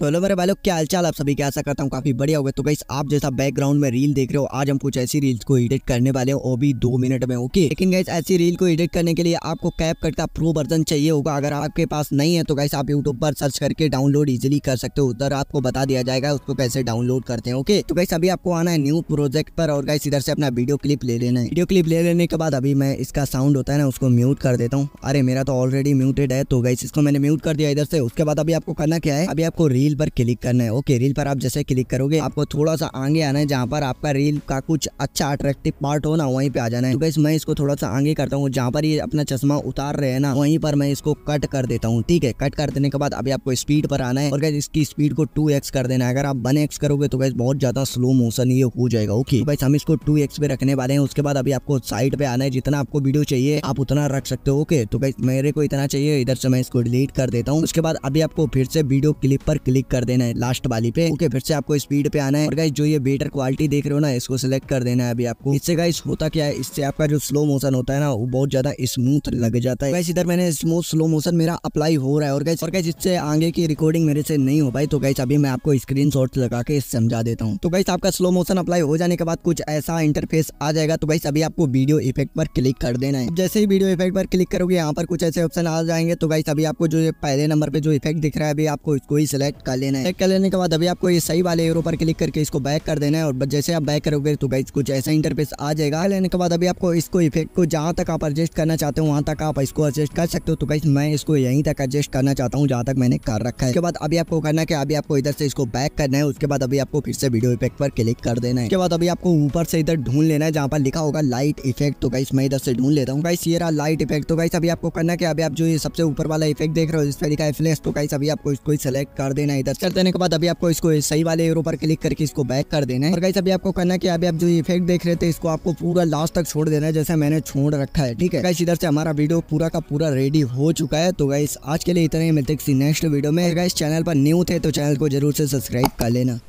तो हेलो मेरे भाई क्या हालचाल आप सभी क्या करता हूँ काफी बढ़िया होगा तो गई आप जैसा बैकग्राउंड में रील देख रहे हो आज हम कुछ ऐसी रील्स को एडिट करने वाले हैं वो भी दो मिनट में ओके लेकिन गई ऐसी रील को एडिट करने के लिए आपको कैप करता प्रो वर्जन चाहिए होगा अगर आपके पास नहीं है तो गैस आप यूट्यूब पर सर्च करके डाउनलोड इजिली कर सकते हो उधर आपको बता दिया जाएगा उसको कैसे डाउनलोड करते हैं ओके तो गाइस अभी आपको आना है न्यू प्रोजेक्ट पर और गई इधर से अपना वीडियो क्लिप ले लेना है वीडियो क्लिप ले लेने के बाद अभी मैं इसका साउंड होता है ना उसको म्यूट कर देता हूँ अरे मेरा तो ऑलरेडी म्यूटेड है तो गैस इसको मैंने म्यूट कर दिया इधर से उसके बाद अभी आपको करना क्या है अभी आपको रील रील पर क्लिक करना है ओके रील पर आप जैसे क्लिक करोगे आपको थोड़ा सा आगे आना है जहाँ पर आपका रील का कुछ अच्छा अट्रैक्टिव पार्ट हो ना वहीं पे आ जाना है तो मैं इसको थोड़ा सा आगे करता हूँ जहाँ पर ये अपना चश्मा उतार रहे ना वहीं पर मैं इसको कट कर देता हूँ ठीक है कट कर देने के बाद अभी आपको स्पीड पर आना है और गैस इसकी स्पीड को टू कर देना है अगर आप वन करोगे तो गैस बहुत ज्यादा स्लो मोशन ये हो जाएगा ओके बस तो हम इसको टू पे रखने वाले हैं उसके बाद अभी आपको साइड पे आना है जितना आपको वीडियो चाहिए आप उतना रख सकते हो ओके तो गैस मेरे को इतना चाहिए इधर से मैं इसको डिलीट कर देता हूँ उसके बाद अभी आपको फिर से वीडियो क्लिप पर क्लिक क्लिक कर देना है लास्ट वाली पे ओके फिर से आपको स्पीड पे आना है और गाइस जो ये बेटर क्वालिटी देख रहे हो ना इसको सिलेक्ट कर देना है अभी आपको इससे गाइस होता क्या है इससे आपका जो स्लो मोशन होता है ना वो बहुत ज्यादा स्मूथ लग जाता है गाइस इधर मैंने स्मूथ स्लो मोशन मेरा अप्लाई हो रहा है और गाइस और गाइस इससे आगे की रिकॉर्डिंग मेरे से नहीं हो पाई तो गाइस अभी मैं आपको स्क्रीन लगा के समझा देता हूँ तो गाइस आपका स्लो मोशन अप्लाई हो जाने के बाद कुछ ऐसा इंटरफेस आ जाएगा तो गाइस अभी आपको वीडियो इफेक्ट पर क्लिक कर देना है जैसे ही वीडियो इफेक्ट पर क्लिक करोगे यहाँ पर कुछ ऐसे ऑप्शन आ जाएंगे तो गाइस अभी आपको जो पहले नंबर पे जो इफेक्ट दिख रहा है अभी आपको इसको ही सिलेक्ट कर लेना है बैक कर लेने के बाद अभी आपको ये सही वाले एरो पर क्लिक करके इसको बैक कर देना है और जैसे आप बैक करोगे तो गाइज कुछ ऐसा इंटरफेस आ जाएगा लेने के बाद अभी आपको इसको इफेक्ट को जहाँ तक आप एडजस्ट करना चाहते हो वहाँ तक आप इसको एडजस्ट कर सकते हो तो गाइज मैं इसको यहीं तक एडजस्ट करना चाहता हूँ जहाँ तक मैंने कर रखा है उसके बाद अभी आपको करना है अभी आपको इधर से इसको बैक करना है उसके बाद अभी आपको फिर से वीडियो इफेक्ट पर क्लिक कर देना है उसके बाद अभी आपको ऊपर से इधर ढूंढ लेना है जहाँ पर लिखा होगा लाइट इफेक्ट तो गाइस मैं इधर से ढूंढ लेता हूँ गाइस ये रहा लाइट इफेक्ट तो गाइस अभी आपको करना है अभी आप जो ये सबसे ऊपर वाला इफेक्ट देख रहे हो जिस तरीका है फ्लैश तो गाइस अभी आपको इसको सेलेक्ट कर देना है इधर कर देने के बाद अभी आपको इसको सही वाले एरो पर क्लिक करके इसको बैक कर देना है और गाइस अभी आपको करना है कि अभी आप जो इफेक्ट देख रहे थे इसको आपको पूरा लास्ट तक छोड़ देना है जैसे मैंने छोड़ रखा है ठीक है गाइस इधर से हमारा वीडियो पूरा का पूरा रेडी हो चुका है तो गाइस आज के लिए इतना ही मिलते किसी नेक्स्ट वीडियो में गाइस चैनल पर न्यू थे तो चैनल को जरूर से सब्सक्राइब कर लेना